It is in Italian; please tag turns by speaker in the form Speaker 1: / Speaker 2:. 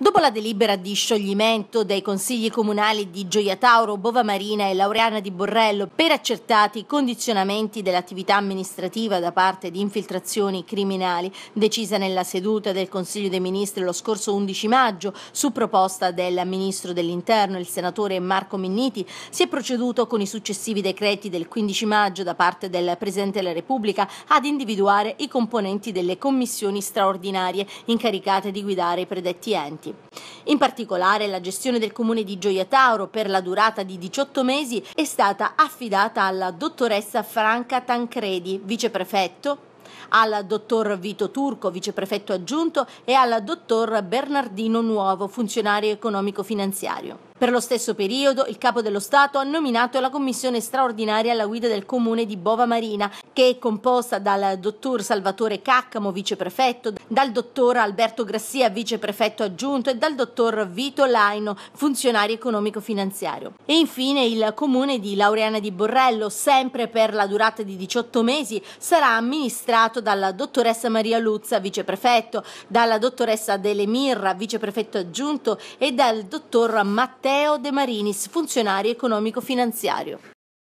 Speaker 1: Dopo la delibera di scioglimento dei consigli comunali di Gioia Tauro, Bova Marina e Laureana di Borrello per accertati condizionamenti dell'attività amministrativa da parte di infiltrazioni criminali, decisa nella seduta del Consiglio dei Ministri lo scorso 11 maggio su proposta del Ministro dell'Interno, il senatore Marco Minniti, si è proceduto con i successivi decreti del 15 maggio da parte del Presidente della Repubblica ad individuare i componenti delle commissioni straordinarie incaricate di guidare i predetti enti impiegati. In particolare la gestione del comune di Gioia Tauro per la durata di 18 mesi è stata affidata alla dottoressa Franca Tancredi, viceprefetto, al dottor Vito Turco, viceprefetto aggiunto, e al dottor Bernardino Nuovo, funzionario economico-finanziario. Per lo stesso periodo il Capo dello Stato ha nominato la commissione straordinaria alla guida del comune di Bova Marina che è composta dal dottor Salvatore Caccamo, viceprefetto, dal dottor Alberto Grassia, viceprefetto aggiunto e dal dottor Vito Laino, funzionario economico-finanziario. E infine il comune di Laureana di Borrello, sempre per la durata di 18 mesi, sarà amministrato dalla dottoressa Maria Luzza, viceprefetto, dalla dottoressa Dele Mirra, viceprefetto aggiunto e dal dottor Matteo De Marinis, funzionario economico-finanziario.